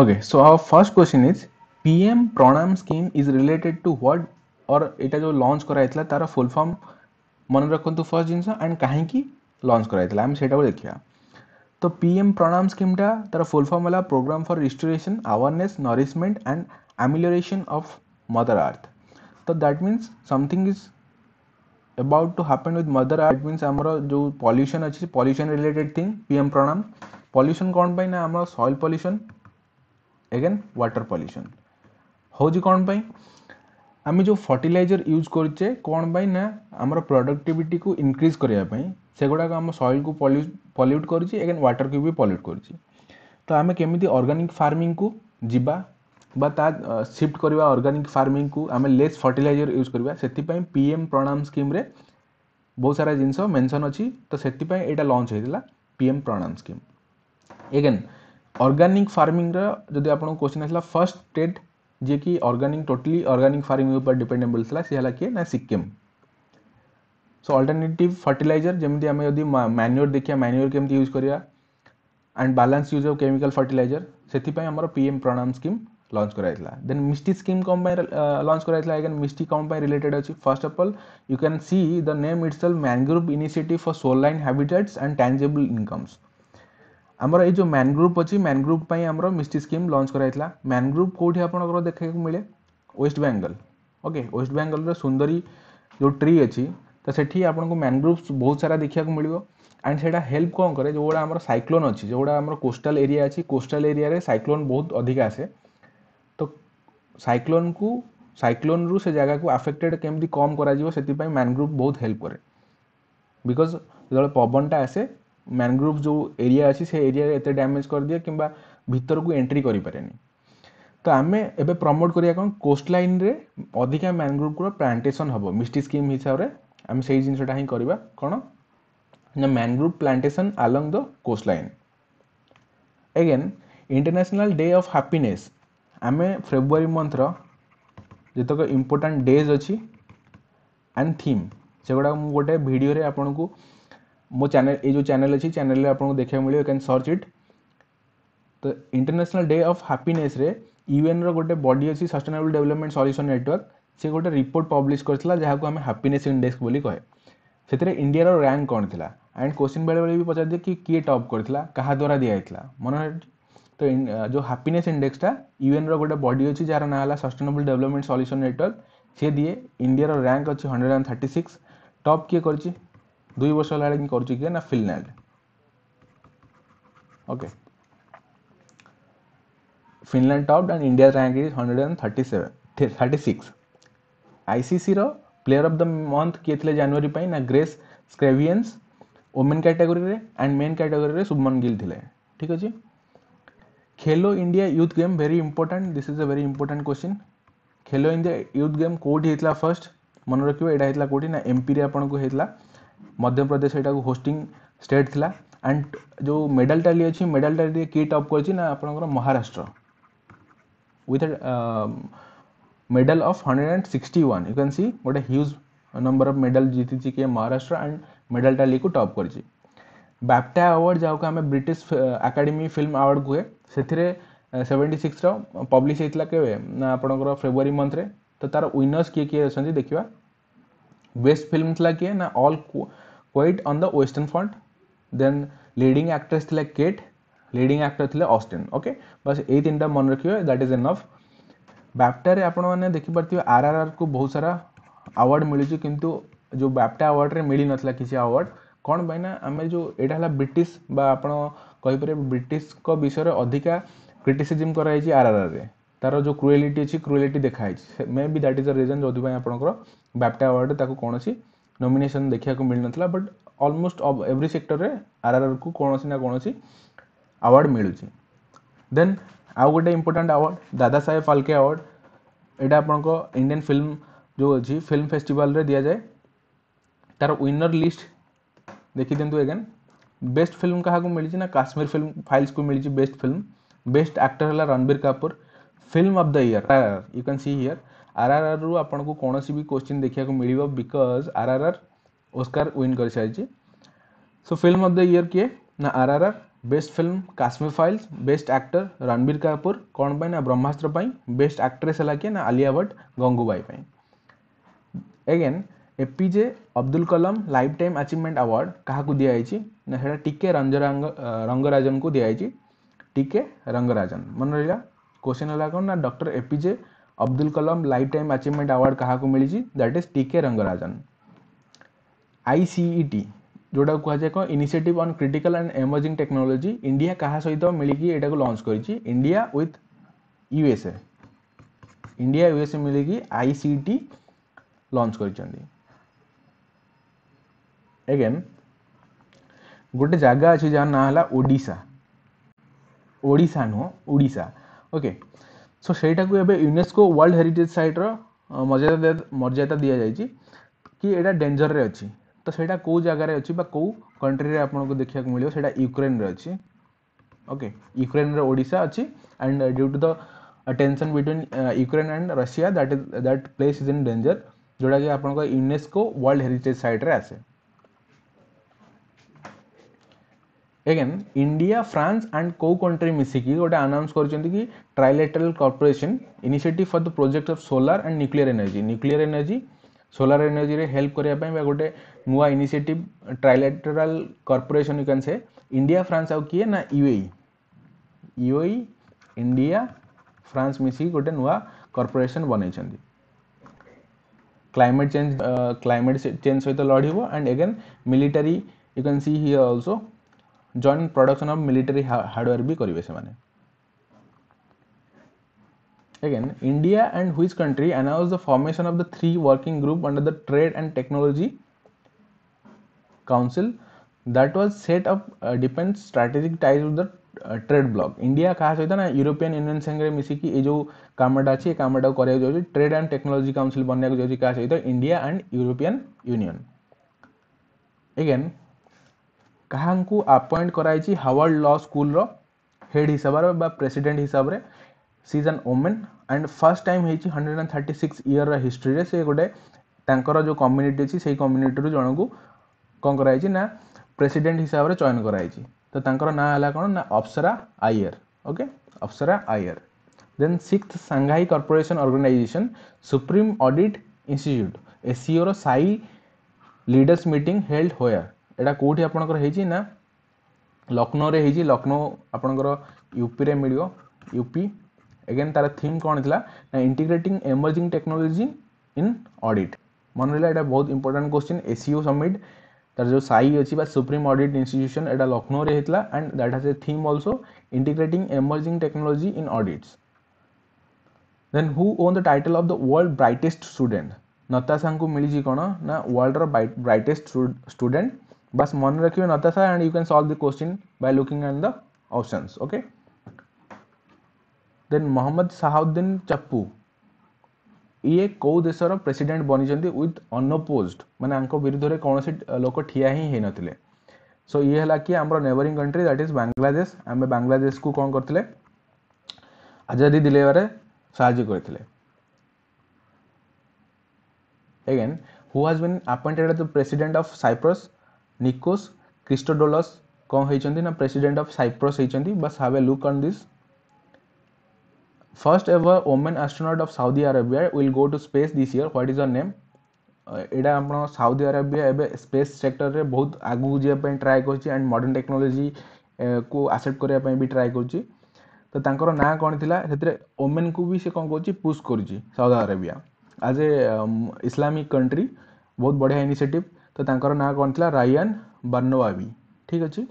Okay, so our first question is PM Pranam scheme is related to what or এটা जो launch করা হয়েছিল তার ফুল ফর্ম মনে রাখন্তু ফার্স্ট জিনিস এন্ড কাহিকি লঞ্চ করা হয়েছিল আমি সেটাও দেখিবা তো পিএম প্রণাম স্কিমটা তার ফুল ফর্ম হল program for restoration awareness nourishment and amelioration of mother earth তো that means something is about to happen with mother earth mean आम जो पल्यूशन अच्छी pollution related thing PM Pranam pollution कौन पाई ना soil pollution again water pollution हूँ कौन पर आम जो फर्टिलइजर यूज करे कौन पर ना आम प्रडक्टिविटी को इनक्रिज करवाई से गुड़ाक आम सइल को पल्यूट कर व्टर को भी पल्यूट कर तो आम केमी अर्गानिक फार्मिंग को जीवा सिफ्ट करवा अर्गानिक फार्मिंग को आम लेस फर्टिलइर यूज करवा से पीएम प्रणाम स्कीम्रे बहुत सारा जिनस मेनसन अच्छी तो से लंच होता पीएम प्रणाम स्कीम एगेन ଅର୍ଗାନିକ୍ ଫାର୍ମିଂର ଯଦି ଆପଣଙ୍କୁ କୋଶ୍ଚିନ୍ ଆସିଲା ଫାର୍ଷ୍ଟ ଷ୍ଟେଟ୍ ଯିଏକି ଅର୍ଗାନିକ୍ ଟୋଟାଲି ଅର୍ଗାନିକ୍ ଫାର୍ମିଂ ଉପରେ ଡିପେଣ୍ଡେବଲ୍ ଥିଲା ସେ ହେଲା କିଏ ନା ସିକିମ୍ ସୋ ଅଲ୍ଟରନେଟିଭ୍ ଫର୍ଟିଲାଇଜର୍ ଯେମିତି ଆମେ ଯଦି ମାନୁଅର୍ ଦେଖିବା ମାନୁଅର୍ କେମିତି ୟୁଜ୍ କରିବା and balance use of chemical fertiliser ସେଥିପାଇଁ ଆମର P M Pranam scheme launch କରାଯାଇଥିଲା ଦେନ୍ ମିଷ୍ଟି ସ୍କିମ୍ କ'ଣ ପାଇଁ ଲଞ୍ଚ କରାଯାଇଥିଲା ଆଜ୍ଞା ମିଷ୍ଟି କ'ଣ ପାଇଁ ରିଲେଟେଡ୍ ଅଛି first of all you can see the name it's mangrove initiative for shoreline habitats and tangible incomes आमर ये मैन ग्रुप अच्छी मैन मिस्टी स्कीम लंच कर मैनग्रुप ग्रुप कौटी आपको देखा मिले West Bengal okay West Bengal सुंदरी जो ट्री अच्छी तो से आपको मैन बहुत सारा देखा मिल एंड से हेल्प कौन कैर जो गुड़ा आम सैक्लोन अच्छी जो गुड़ा आम कोस्टल एरिया अच्छी कोस्टल एरिया सैक्लोन बहुत अधिक आसे तो सैक्लोन को सैक्लोन रु से जगह को आफेक्टेड केमी कम करें मैन बहुत हेल्प कै बिकज जो पवनटा आसे ମ୍ୟାନଗ୍ରୋଭ୍ ଯେଉଁ ଏରିଆ ଅଛି ସେ ଏରିଆରେ ଏତେ ଡ୍ୟାମେଜ୍ କରିଦିଏ କିମ୍ବା ଭିତରକୁ ଏଣ୍ଟ୍ରି କରିପାରେନି ତ ଆମେ ଏବେ ପ୍ରମୋଟ୍ କରିବା କ'ଣ କୋଷ୍ଟ ଲାଇନ୍ରେ ଅଧିକା ମ୍ୟାନଗ୍ରୋଭ୍ର ପ୍ଲାଣ୍ଟେସନ୍ ହେବ ମିଷ୍ଟି ସ୍କିମ୍ ହିସାବରେ ଆମେ ସେଇ ଜିନିଷଟା ହିଁ କରିବା କ'ଣ ନା mangrove plantation along the coast line again international day of happiness ଆମେ ଫେବୃଆରୀ ମନ୍ଥର ଯେତେକ ଇମ୍ପୋର୍ଟାଣ୍ଟ ଡେଜ୍ ଅଛି ଆଣ୍ଡ ଥିମ୍ ସେଗୁଡ଼ାକ ମୁଁ ଗୋଟେ ଭିଡ଼ିଓରେ ଆପଣଙ୍କୁ ମୋ ଚ୍ୟାନେଲ ଏଇ ଯେଉଁ ଚ୍ୟାନେଲ ଅଛି ଚ୍ୟାନେଲରେ ଆପଣଙ୍କୁ ଦେଖିବାକୁ ମିଳିବ କ୍ୟାନ୍ ସର୍ଚ୍ଚ ଇଟ୍ ତ ଇଣ୍ଟରନ୍ୟାସନାଲ ଡେ ଅଫ୍ ହାପିନେସରେ ୟୁଏନ୍ର ଗୋଟେ ବଡି ଅଛି ସଷ୍ଟେନେବୁଲ ଡେଭଲପମେଣ୍ଟ ସଲ୍ୟୁସନ୍ ନେଟୱାର୍କ ସେ ଗୋଟେ ରିପୋର୍ଟ ପବ୍ଲିଶ କରିଥିଲା ଯାହାକୁ ଆମେ ହାପିନେସ୍ ଇଣ୍ଡେକ୍ସ ବୋଲି କହେ ସେଥିରେ ଇଣ୍ଡିଆର ରାଙ୍କ କ'ଣ ଥିଲା ଆଣ୍ଡ କୋଶ୍ଚିନ୍ ବେଳେବେଳେ ବି ପଚାରିଦିଏ କି କିଏ ଟପ୍ କରିଥିଲା କାହା ଦ୍ୱାରା ଦିଆଯାଇଥିଲା ମନେ ତ ଯେଉଁ ହାପିନେସ୍ ଇଣ୍ଡେକ୍ସଟା ୟୁଏନ୍ର ଗୋଟେ ବଡି ଅଛି ଯାହାର ନାଁ ହେଲା ସଷ୍ଟେନେବୁଲ ଡେଭଲପମେଣ୍ଟ ସଲ୍ୟୁସନ୍ ନେଟୱାର୍କ ସେ ଦିଏ ଇଣ୍ଡିଆର ରାଙ୍କ ଅଛି hundred and thirty six top କିଏ କରିଛି ଦୁଇ ବର୍ଷ ହେଲା ବେଳେ କରୁଛି କିଏ ନା Finland okay Finland top and India rank is hundred and thirty seven thirty six ଆଇସିସିର ପ୍ଲେୟର୍ ଅଫ୍ ଦ ମନ୍ଥ କିଏ ଥିଲେ ଜାନୁଆରୀ ପାଇଁ ନା ଗ୍ରେସ୍ ସ୍କ୍ରେଭିଏନ୍ସ ଓମେନ୍ କ୍ୟାଟେଗୋରୀରେ ଆଣ୍ଡ ମେନ୍ କ୍ୟାଟେଗୋରୀରେ ଶୁଭମନ ଗିଲ୍ ଥିଲେ ଠିକ୍ ଅଛି Khelo India youth game very important this is a very important question Khelo India youth game କେଉଁଠି ହେଇଥିଲା ଫାର୍ଷ୍ଟ ମନେ ରଖିବ ଏଇଟା ହେଇଥିଲା କେଉଁଠି ନା ଏମ୍ପିରେ ଆପଣଙ୍କୁ ହେଇଥିଲା मध्यप्रदेश यू होस्टिंग स्टेट थी एंड जो मेडल टैली अच्छी मेडल टैली किए टप कर Maharashtra with medal of hundred and sixty one you can see गोटे ह्यूज नंबर अफ मेडल जीति किए महाराष्ट्र एंड मेडल टैली को टप कर बैप्टा अवार्ड जहाँ को आम ब्रिट आकाडेमी फिल्म अवार्ड कहे से सेवेन्टी सिक्स पब्लीश होता है आपंकर फेब्रुआरी मन्थ्रे तो तार विनर्स किए किए अच्छा देखा बेस्ट फिल्म थी किए ना all quiet on the western front then leading actress थी केट लीडिंग एक्टर थे अस्टिन ओके बस यही तीन टाइम मन रखिए दैट इज एनफ बाप्टारे आपने देखिपारे आर आर आर को बहुत सारा आवार्ड मिली किंतु जो अवार्ड आवार्ड मिल नाला किसी आवार्ड कौन पाई ना आम जो यहाँ है ब्रिटिश बा आप कहीपर ब्रिटिश विषय अधिका क्रिटिसीजम कराई आर आर आर्रे तार जो क्रुएलीटी अच्छी क्रुएलीटी देखाई may be that is a reason जो आपर बैप्टा अवार्ड कौन नोमेसन देखा मिल ना बट अलमोस्ट एव्री सेक्टर में आर आर आर को कौन ना कौन आवार्ड मिलूँ देन आउ गोटे इम्पोर्टां अवार्ड दादा साहेब फाल्के अवार्ड यहाँ आप इंडियान फिल्म जो अच्छी फिल्म फेस्टिवल दि जाए तार विनर लिस्ट देखी दिंतु एगेन बेस्ट फिल्म क्या मिली ना काश्मीर फिल्म फाइल्स को मिली बेस्ट फिल्म बेस्ट आक्टर है Ranbir Kapoor film of the year R R you can see here R R R रु आपको कौन सी भी क्वेश्चन देखा मिले because R R R Oscar win कर सारी so film of the year किए ना R R R best film Kashmir files best actor Ranbir Kapoor कौन पर ब्रह्मास्त्र बेस्ट आक्ट्रेस है किए ना Alia Bhatt Gangubai eigen APJ Abdul Kalam life time achievement award क्या दिखाई ना टीके टे रंगराजन को दिखाई टीके रंगराजन मन रहा क्वेश्चन होगा कौन ना doctor APJ Abdul Kalam life time achievement award क्या मिली दैट इज टीके रंगराजन आईसीई टी जोटा कह कौन initiative on critical and emerging technology India क्या सहित मिलकर यहाँ लंच कर India with USA India USA मिलकर आईसीई टी लंच कर एगेन गोटे जगह अच्छी जहाँ ना है ओडा नुह ओडा ओके सो सहीटा को यूनेस्को वर्ल्ड हेरीटेज सैट्र मर्यादा मर्यादा दि जाएगी कि यहाँ डेंजर में अच्छी तो सहीटा कौ जगार अच्छी कौ कंट्री आपको देखा मिले से युक्रेन अच्छी ओके युक्रेन रड़सा अच्छी and due to the tension between Ukraine and Russia that is that place is in danger जोड़ा कि आप यूनेस्को वर्ल्ड हेरीटेज सैट्रे आसे एगेन इंडिया फ्रांस एंड को कंट्री मिसिकी गोटे आनाउंस कर trilateral corporation initiative for the project of solar and nuclear energy nuclear energy solar energy रे हेल्प करने गोटे नुआ initiative trilateral corporation you can say India France आउ किए ना यूए यूए इंडिया फ्रांस मिसिक गोटे नुआ कॉर्पोरेशन बनई क्लाइमेट चेंज क्लाइमेट चेंज सहित लड़ब and again military you can see he also joint production of military hardware भी करेंगे uh, uh, से माने again India and which country announce the formation of the three working group under the trade and technology council that was set up defence strategic ties of the trade block India कहा सहित ना European union संगे मिसी की ये जो कामटा अच्छे कामटा कर ट्रेड एंड टेक्नोलॉजी काउंसिल बनवाक जाए क्या सहित India and European Union again क्या आपइंट कर हावर्ड ल स्कूल हेड हिसाब से प्रेसीडेट हिसाब से season women and first time हो hundred and thirty six year history से गोटे जो कम्युनिटी अच्छी से कम्युनिटी जन को कौन कर प्रेसीडेट हिसाब से चयन कराई तो ना है कौन ना Apsara Iyer okay Apsara Iyer then sixth Shanghai corporation organisation supreme audit institute SCO रई लिडर्स मीट हेल्ड होयर यहाँ कौटी आप लक्षण रे लक्षण आपणकर यूपी रे मिल यूपी एगेन तार थीम कौन थी ना integrating emerging technology in audit मन रहा यहाँ बहुत इंपोर्टाट क्वेश्चन एसीओ समिट तार जो साई अच्छी सुप्रीम ऑडिट इनट्यूशन एटा लक्षण में होता and that has a theme also integrating emerging technology in audits then who won the title of the world brightest student Natasha मिली कौन ना वर्ल्ड र student बस मन रखियो Natasha and you can solve the question by looking at the option okay then Mohammed Shahabuddin Chuppu ये कौ देशर president बनी with अनोपोज मैंने विरुद्ध में कौन से लोक ठिया हिं होते सो ये है कि आम neighbouring country that is Bangladesh आम बांग्लादेश को कौन करते आजादी दिलेबारे साज्य करते again who has been appointed the president of Cyprus Nikos Christodoulides कौन होती ना प्रेसिडेंट ऑफ साइप्रस होती look on this first ever woman astronaut of Saudi Arabia will go to space this year what is her name यहाँ आप Saudi Arabia एवं space sector में बहुत आगे जाए ट्राए कर एंड मडर्ण टेक्नोलोजी को आसेप्ट करने भी ट्राए कर तो तर ना कौन थी से ओमेन को भी सी कौन कर पुश करउदी अरेबिया आज ए इसलामिक कंट्री बहुत बढ़िया इनिसीएटिव ତ ତାଙ୍କର ନାଁ କ'ଣ ଥିଲା ରାୟାନ୍ ବର୍ଣ୍ଣୱାବି ଠିକ୍ ଅଛି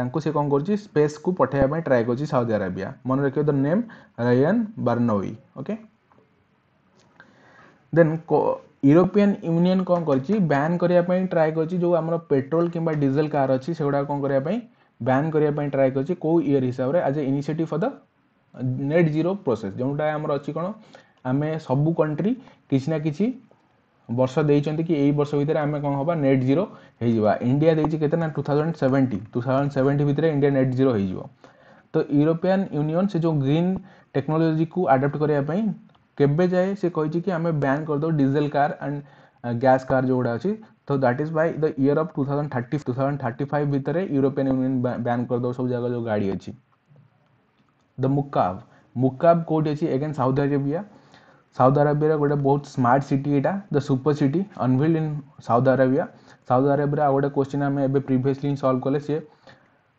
ତାଙ୍କୁ ସେ କ'ଣ କରୁଛି ସ୍ପେସ୍କୁ ପଠାଇବା ପାଇଁ ଟ୍ରାଏ କରୁଛି ସାଉଦି ଆରବିଆ ମନେ ରଖିବ the name Rayyanah Barnawi okay then European Union କ'ଣ କରିଛି ବ୍ୟାନ୍ କରିବା ପାଇଁ ଟ୍ରାଏ କରିଛି ଯେଉଁ ଆମର ପେଟ୍ରୋଲ କିମ୍ବା ଡିଜେଲ କାର୍ ଅଛି ସେଗୁଡ଼ାକ କ'ଣ କରିବା ପାଇଁ ବ୍ୟାନ୍ କରିବା ପାଇଁ ଟ୍ରାଏ କରିଛି କେଉଁ ଇୟର୍ ହିସାବରେ as a initiative for the net zero process ଯେଉଁଟା ଆମର ଅଛି କ'ଣ ଆମେ ସବୁ କଣ୍ଟ୍ରି କିଛି ନା କିଛି वर्ष दे कि वर्ष भितर आम कौन हाँ नेट जीरो इंडिया देती के two thousand seventy two thousand seventy भितर इंडिया नेट जीरो तो यूरोपियान यूनियन से जो ग्रीन टेक्नोलोजी को आडप्ट केबे जाए से कही कि आम ब्यान करदेव diesel car and gas car जो गुड़ा अच्छी तो that is by the year of 2030 2035 thousand thirty five भितर यूरोपियान यूनियन ब्यान करदेव सब जगह जो गाड़ी अच्छी द मुकाब मुकाब कौटी अच्छी एगेन साउथ अरेबिया ସାଉଦି ଆରବିଆର ଗୋଟେ ବହୁତ ସ୍ମାର୍ଟ ସିଟି ଏଇଟା the super city unveiled in Saudi Arabia Saudi ଆରବିଆର ଆଉ ଗୋଟେ କୋଶ୍ଚିନ୍ ଆମେ ଏବେ ପ୍ରିଭିୟସଲି ସଲ୍ଭ କଲେ ସିଏ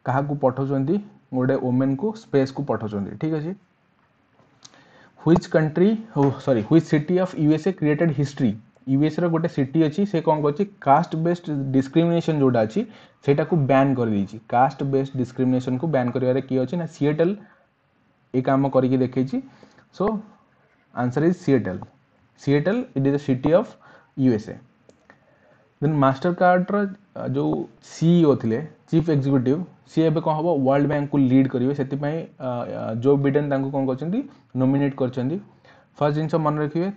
କାହାକୁ ପଠାଉଛନ୍ତି ଗୋଟେ ଓମେନ୍କୁ ସ୍ପେସ୍କୁ ପଠାଉଛନ୍ତି ଠିକ୍ ଅଛି which country sorry which city of USA created history ୟୁଏସ୍ଏର ଗୋଟେ ସିଟି ଅଛି ସେ କ'ଣ କରୁଛି କାଷ୍ଟ ବେସ୍ଡ ଡିସ୍କ୍ରିମିନେସନ୍ ଯେଉଁଟା ଅଛି ସେଇଟାକୁ ବ୍ୟାନ୍ କରିଦେଇଛି କାଷ୍ଟ ବେସ୍ଡ ଡିସ୍କ୍ରିମିନେସନ୍କୁ ବ୍ୟାନ୍ କରିବାରେ କିଏ ଅଛି ନା ସିଏଟେଲ୍ ଏ କାମ କରିକି ଦେଖେଇଛି so Answer is Seattle. Seattle, it is a city of USA. Then Master କାର୍ଡ଼ର ଯେଉଁ ସିଇଓ ଥିଲେ ଚିଫ୍ ଏକ୍ଜିକ୍ୟୁଟିଭ୍ ସିଏ ଏବେ କ'ଣ ହେବ ୱାର୍ଲଡ଼ ବ୍ୟାଙ୍କକୁ ଲିଡ୍ କରିବେ ସେଥିପାଇଁ ଜୋ ବିଡେନ୍ ତାଙ୍କୁ କ'ଣ କରିଛନ୍ତି ନୋମିନେଟ୍ କରିଛନ୍ତି ଫାର୍ଷ୍ଟ ଜିନିଷ ମନେ ରଖିବେ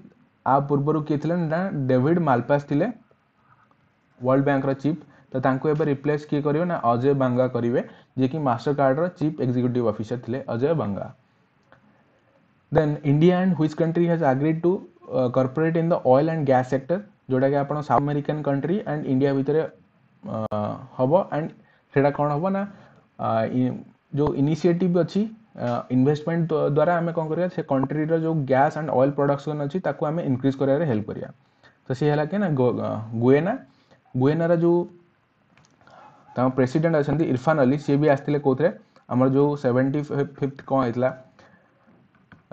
ଆ ପୂର୍ବରୁ କିଏ ଥିଲେ ନା ଡେଭିଡ୍ ମାଲପାସ୍ ଥିଲେ ୱାର୍ଲଡ଼ ବ୍ୟାଙ୍କର ଚିଫ୍ ତ ତାଙ୍କୁ ଏବେ ରିପ୍ଲେସ୍ କିଏ କରିବେ ନା ଅଜୟ ବାଙ୍ଗା କରିବେ ଯିଏକି ମାଷ୍ଟର କାର୍ଡ଼ର ଚିଫ୍ ଏକ୍ଜିକ୍ୟୁଟିଭ୍ ଅଫିସର ଥିଲେ Ajay Banga then India and which country has agreed to corporate in uh, the oil and gas sector जोटा कि आप South American country and India भितर हम एंड से कौन हम ना जो इनिसीएटिव अच्छी इनभेस्टमेंट द्वारा आम कौन करा कंट्री रो जो गैस एंड ऑयल प्रडक्शन अच्छी आम इनक्रीज करेंगे हेल्प करा तो सी है कि ना गुएना uh, गुएनार जो प्रेसीडेट अच्छा इरफान अली सी भी आसते कौन आमर जो सेवेन्टी फिफ्थ कौन होता है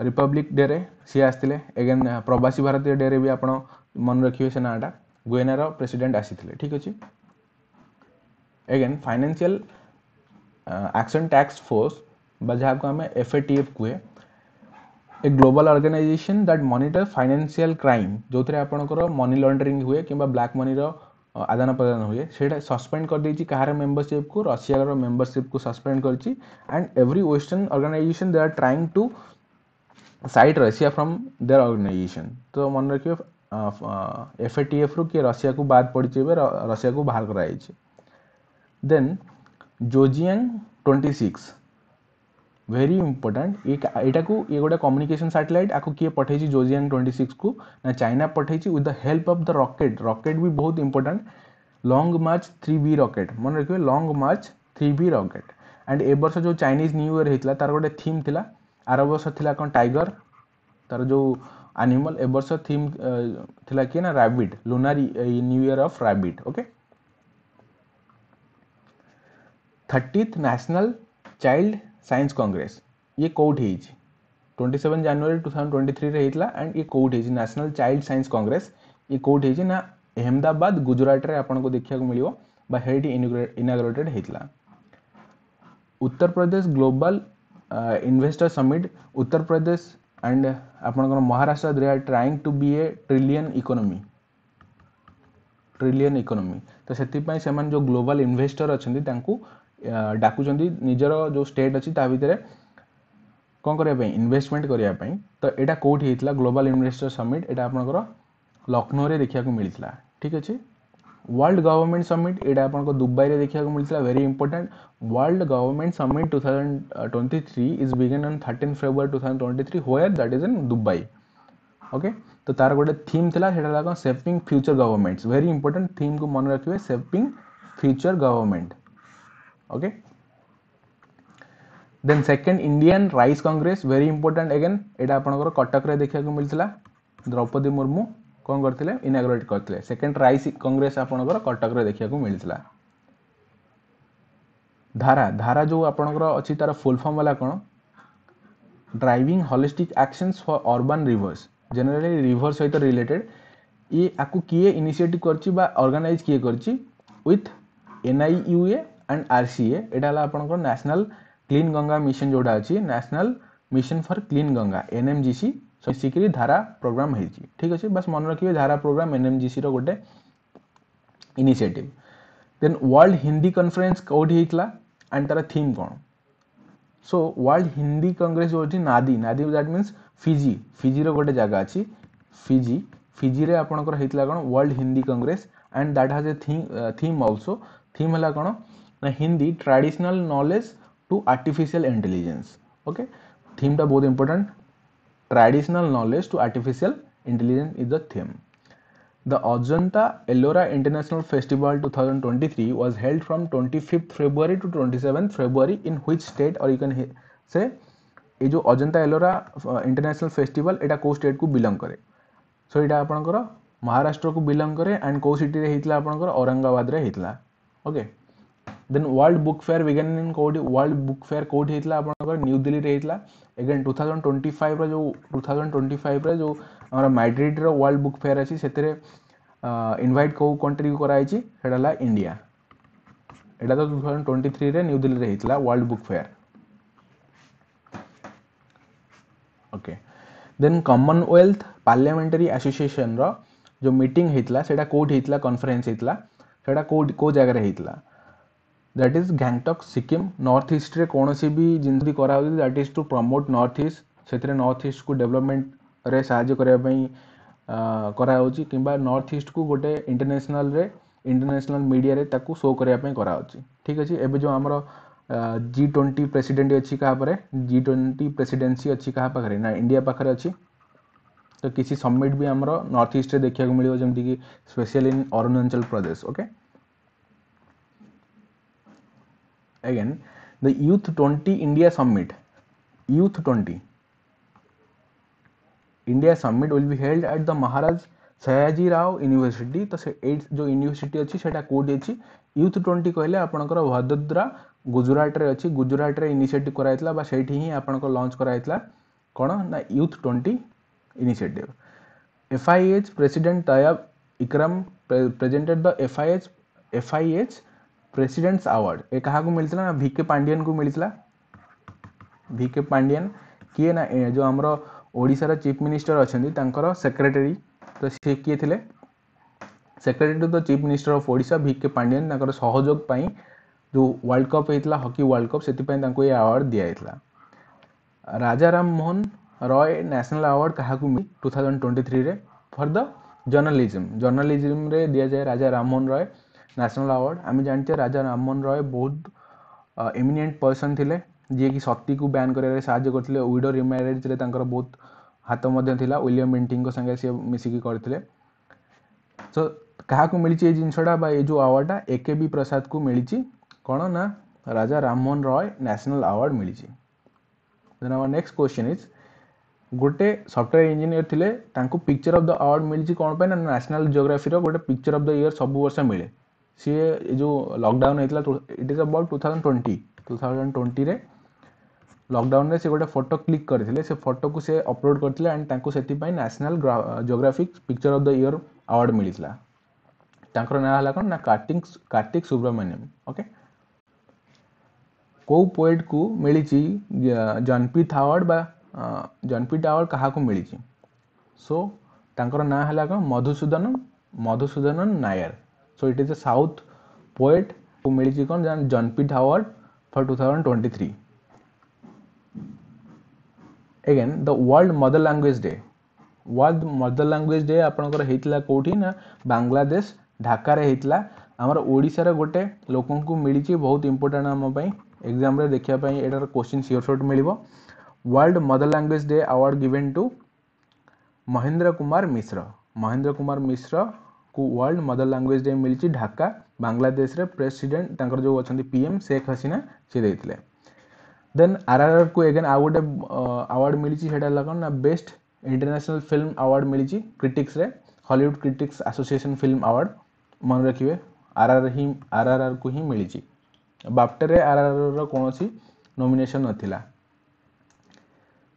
ରିପବ୍ଲିକ୍ ଡେରେ ସିଏ ଆସିଥିଲେ ଏଗେନ୍ ପ୍ରବାସୀ ଭାରତୀୟ ଡେରେ ବି ଆପଣ ମନେ ରଖିବେ ସେ ନାଁଟା ଗୁଏନାର ପ୍ରେସିଡେଣ୍ଟ ଆସିଥିଲେ ଠିକ୍ ଅଛି ଏଗେନ୍ ଫାଇନାନ୍ସିଆଲ ଆକ୍ସନ୍ ଟ୍ୟାକ୍ସ ଫୋର୍ସ ବା ଯାହାକୁ ଆମେ ଏଫ୍ ଏ ଟି ଏଫ୍ କୁହେ a global organisation that monitor financial crime ଯେଉଁଥିରେ ଆପଣଙ୍କର ମନି ଲଣ୍ଡରିଂ ହୁଏ କିମ୍ବା ବ୍ଲାକ୍ ମନିର ଆଦାନ ପ୍ରଦାନ ହୁଏ ସେଇଟା ସସ୍ପେଣ୍ଡ କରିଦେଇଛି କାହାର ମେମ୍ବରସିପ୍କୁ ରଷିଆର ମେମ୍ବରସିପ୍କୁ ସସ୍ପେଣ୍ଡ କରିଛି and every western organisation they are trying to site Russia from their organisation तो मन रखिए एफ ए टी एफ रु किए रशिया को बाद पड़ी रशिया को बाहर कर देन जोजियांग ट्वेंटी सिक्स भेरी इम्पोर्टाट एटा ये गोटे कम्युनिकेशन सैटेलाइट आपको किए पठे जोजियांग ट्वेंटी सिक्स को ना चाइना पठे with the help of the rocket rocket भी बहुत important Long March three B rocket मन रखिए Long March three B rocket and a बर्ष जो चाइनीज न्यू इयर होता है तार गोटे थीम थी आर वर्ष थिला कौन टाइगर तर जो एनिमल ए वर्ष थीम थिला किए ना rabbit lunar new year of rabbit okay thirtieth national child science congress ये कोट है जी 27 जनवरी 2023 रे हितला एंड ये कोट है नेशनल चाइल्ड साइंस कांग्रेस ये कोट है ना अहमदाबाद गुजरात रे अपन को देखिया को मिलियो बा Uttar Pradesh global investor summit Uttar Pradesh and आपर Maharashtra they are trying to be a trillion economy trillion economy तो से जो ग्लोबल इन्वेस्टर अच्छा डाकुंट निजर जो स्टेट अच्छी तादी भितर कौन करवाई इनभेस्टमेंट करने तो यहाँ कौटी होता ग्लोबल इन्वेस्टर समिट यहाँ आप लक्षण में देखा मिलता ठीक अच्छे वर्ल्ड गवर्नमेंट समिट ଏଇଟା दुबई ଦୁବାଇରେ ଦେଖିବାକୁ ମିଳିଥିଲା very important world government summit two thousand twenty three is begin on thousand twenty three होयर that is in Dubai okay तो तार गोटे थीम थिला सेटा लागा future governments very important theme को मन रखिए shaping future government okay then second Indian rice congress very important again ये आप कटक देखा मिलता द्रौपदी मुर्मू କ'ଣ କରିଥିଲେ ଇନାଗୁରେଟ୍ କରିଥିଲେ ସେକେଣ୍ଡ ରାଇସ୍ କଂଗ୍ରେସ ଆପଣଙ୍କର କଟକରେ ଦେଖିବାକୁ ମିଳିଥିଲା ଧାରା ଧାରା ଯେଉଁ ଆପଣଙ୍କର ଅଛି ତାର ଫୁଲ୍ ଫର୍ମ ହେଲା କ'ଣ driving holistic actions for urban rivers generally river ସହିତ ରିଲେଟେଡ୍ ଇଏ ଆକୁ କିଏ ଇନିସିଏଟିଭ୍ କରିଛି ବା ଅର୍ଗାନାଇଜ୍ କିଏ କରିଛି with NIUA and R C A ଏଇଟା ହେଲା ଆପଣଙ୍କର ନ୍ୟାସନାଲ୍ କ୍ଲିନ୍ ଗଙ୍ଗା ମିଶନ ଯେଉଁଟା ଅଛି national mission for clean Ganga NMCG ମିଶିକିରି ଧାରା ପ୍ରୋଗ୍ରାମ୍ ହେଇଛି ଠିକ୍ ଅଛି ବାସ୍ ମନେ ରଖିବେ ଧାରା ପ୍ରୋଗ୍ରାମ୍ ଏନ୍ଏମ୍ଜିସିର ଗୋଟେ initiative then world Hindi conference କେଉଁଠି ହେଇଥିଲା ଆଣ୍ଡ ତାର ଥିମ୍ କ'ଣ ସୋ ୱାର୍ଲଡ ହିନ୍ଦୀ କଂଗ୍ରେସ ହେଉଛି Nadi Nadi that means Fiji ଫିଜିର ଗୋଟେ ଜାଗା ଅଛି ଫିଜି ଫିଜିରେ ଆପଣଙ୍କର ହେଇଥିଲା କ'ଣ world Hindi congress and that has a theme also theme ହେଲା କ'ଣ ନା Hindi traditional knowledge to artificial intelligence okay ଥିମ୍ଟା ବହୁତ important traditional knowledge to artificial intelligence is the theme. The Ajanta Ellora International Festival 2023 was held from 25th February to 27th February in which state or you can say ये जो Ajanta Ellora international festival एटा को state को belong करे सो एटा आपनकर महाराष्ट्र को belong करे एंड को सिटी रे हेतला आपनकर औरंगाबाद रे हेतला okay okay. Then world book fair again in world book fair कौट होता है आप न्यू दिल्ली में होता है again two thousand twenty five रो टू थाउजेंड ट्वेंटी फाइव रो आम माइड्रिड्र वर्ल्ड बुक फेयर अच्छी से इनवैट कौ कंट्री को कराई सेटाला इंडिया यहाँ तो टू थाउजेंड ट्वेंटी थ्री में न्यू दिल्ली में होता world book fair okay then Commonwealth Parliamentary Association रो मीट होता है कौट होता कन्फरेन्स होता है कौ जगह होता है that is Gangtok Sikkim north ईस्ट्रे कौन सी जिन करा that is to promote north east से नर्थ ईस्ट को डेवलपमेंट रे साहय करवाई कि नर्थ ईस्ट को गोटे इंटरनेशनल रे इंटरनेशनल मीडिया रे ताकु शो करने करा ठीक अच्छे एवं जो आम जि ट्वेंटी प्रेसीडेट अच्छी क्या जि ट्वेंटी प्रेसीडेन्सी अच्छी क्या पाखे ना इंडिया पाखे अच्छी तो किसी समिट भी आम नर्थ ईस्ट देखा मिले जमीक special in Arunachal Pradesh okay again the youth 20 india summit youth 20 india summit will be held at the maharaj Sayaji Rao university ତ ସେ ଏଇଟ୍ ଯେଉଁ ୟୁନିଭର୍ସିଟି ଅଛି ସେଇଟା କେଉଁଠି ଅଛି ୟୁଥ୍ ଟ୍ୱେଣ୍ଟି କହିଲେ ଆପଣଙ୍କର ଭଦୋଦରା ଗୁଜୁରାଟରେ ଅଛି ଗୁଜୁରାଟରେ ଇନିସିଏଟିଭ୍ କରାଯାଇଥିଲା ବା ସେଇଠି ହିଁ ଆପଣଙ୍କ ଲଞ୍ଚ କରାଯାଇଥିଲା କ'ଣ ନା youth twenty initiative FIH president Tayyab Ikram presented the FIH FIH president's award ये क्या मिलता ना भिके पांडियन को मिलता भिके पांडियन किए ना जो आमर ओडार चीफ मिनिस्टर अच्छा सेक्रेटेरी तो सी किए थे सेक्रेटेरी तो चीफ मिनिस्टर अफ ओडा भिके पांडियन सहयोग जो वर्ल्ड कप होता हकी वर्ल्ड कप से ये आवार्ड दिया राजा राम मोहन रॉय नेशनल अवार्ड क्या two thousand twenty three for the journalism journalism दि जाए राजा राम मोहन रॉय न्यासनाल आवार्ड आम जानते राजा राममोहन रॉय बहुत इमिनेंट पर्सन थे जिकि सती को ब्यान करें साय करते विडो रिमेज बहुत हाथ था विलियम मिंटिंग को सागे सी मिसिकी करते सो क्या मिली ये जिनसटा ये जो आवार्डा एके बी प्रसाद को मिली कौन ना राजा राममोहन रॉय नेशनल अवार्ड मिली नेक्स्ट क्वेश्चन इज गोटे सफ्टवेयर इंजीनियर थे पिक्चर अफ द अवार्ड मिली कौन पर नेशनल जियोग्राफी गोटे पिक्चर अफ द इयर सब वर्ष मिले ସିଏ ଯେଉଁ ଲକଡାଉନ୍ ହେଇଥିଲା it is about two thousand twenty two thousand ଟ୍ୱେଣ୍ଟିରେ ଲକଡାଉନ୍ରେ ସେ ଗୋଟେ ଫଟୋ କ୍ଲିକ୍ କରିଥିଲେ ସେ ଫଟୋକୁ ସେ ଅପଲୋଡ଼ କରିଥିଲେ ଆଣ୍ଡ ତାଙ୍କୁ ସେଥିପାଇଁ National Geographic picture of the year award ମିଳିଥିଲା ତାଙ୍କର ନାଁ ହେଲା କ'ଣ ନା କାର୍ତ୍ତିକ କାର୍ତ୍ତିକ ସୁବ୍ରମଣ୍ୟମ୍ ଓକେ କେଉଁ ପୋଏଟ୍କୁ ମିଳିଛି ଜନପିଟ୍ ଆୱାର୍ଡ଼ ବା ଜନପିଟ୍ ଆୱାର୍ଡ଼ କାହାକୁ ମିଳିଛି ସୋ ତାଙ୍କର ନାଁ ହେଲା କ'ଣ Madhusudan ମଧୁସୂଦନନ Nair So it is a South poet who made his icon and John P. Howard for 2023. Again, the World Mother Language Day. World Mother Language Day ଆପଣଙ୍କର ହେଇଥିଲା କୋଉଠି ନା ବାଂଲାଦେଶ ଢାକାରେ ହେଇଥିଲା ଆମର ଓଡ଼ିଶାର ଗୋଟେ ଲୋକଙ୍କୁ ମିଳିଛି ବହୁତ ଇମ୍ପୋର୍ଟାଣ୍ଟ ଆମ ପାଇଁ ଏକ୍ଜାମ୍ରେ ଦେଖିବା ପାଇଁ ଏଟାର କୋଶ୍ଚିନ୍ ସିଓର ସଟ୍ ମିଳିବ world mother language day award given to Mahendra Kumar Mishra Mahendra Kumar Mishra ତାଙ୍କୁ ୱାର୍ଲଡ଼ ମଦର ଲାଙ୍ଗୁଏଜ ଡେ ମିଳିଛି ଢାକା ବାଂଲାଦେଶରେ ପ୍ରେସିଡେଣ୍ଟ ତାଙ୍କର ଯେଉଁ ଅଛନ୍ତି ପି ଏମ୍ ଶେଖ୍ ହସିନା ସିଏ ଦେଇଥିଲେ ଦେନ୍ ଆର୍ଆର୍ଆର୍କୁ ଏଗେନ୍ ଆଉ ଗୋଟେ ଆୱାର୍ଡ଼ ମିଳିଛି ସେଇଟା ହେଲା କ'ଣ ନା ବେଷ୍ଟ ଇଣ୍ଟରନ୍ୟାସନାଲ ଫିଲ୍ମ ଆୱାର୍ଡ଼ ମିଳିଛି କ୍ରିଟିକ୍ସରେ Hollywood critics association film award ମନେ ରଖିବେ ଆର୍ଆର୍ ହିଁ ଆର୍ଆର୍ଆର୍କୁ ହିଁ ମିଳିଛି ବାପ୍ଟେରେ ଆର୍ଆର୍ଆର୍ର କୌଣସି ନୋମିନେସନ୍ ନଥିଲା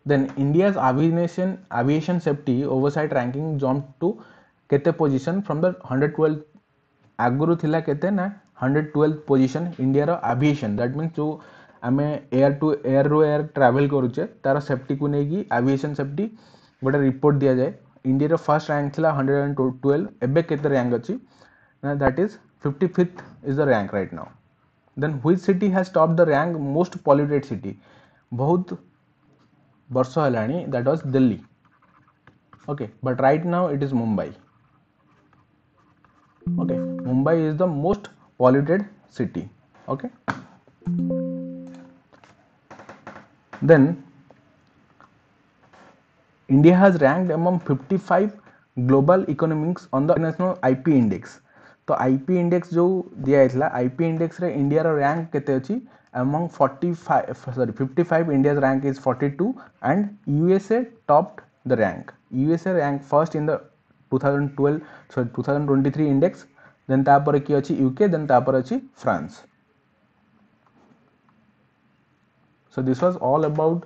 then India's aviation aviation safety oversight ranking jump to केते position from the hundred twelfth आगुरी थी केते hundred twelfth position India aviation that mean जो आम एयर टू एयर रू एयर ट्रावेल करुचे तार सेफ्टी को लेकिन आभिएसन सेफ्टी गोटे रिपोर्ट दि जाए इंडिया फर्स्ट रैंक था हंड्रेड एंड ट्वेल्व एवं रैंक अच्छी that is fifty fifth is the rank right now then which city has top the rank most polluted city बहुत वर्ष होगा that was Delhi okay but right now it is Mumbai okay mumbai is the most polluted city okay then india has ranked among 55 global economics on the international ip index तो IP Index, index जो दिया I P index रे rank केते अछि among 45 55 india's rank is 42 and usa topped the rank usa ranked first in the two sorry thousand twenty three index then UK then तापर अछि France so this was all about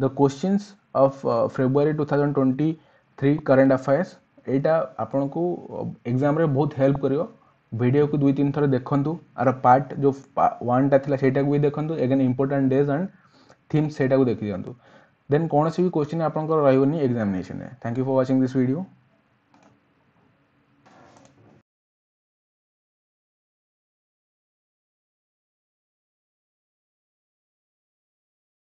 the questions of February 2023 current affairs एटा आपन को exam रे बहुत help करियो video को दुई तीन थर देखंतु आरो पार्ट जो 1 टा थिला सेटा को भी देखंतु again important days and themes सेटा को देखि दियंतु देन कौन सी भी क्वेश्चन आपन को रहिवनी एग्जामिनेशन है thank you for watching this video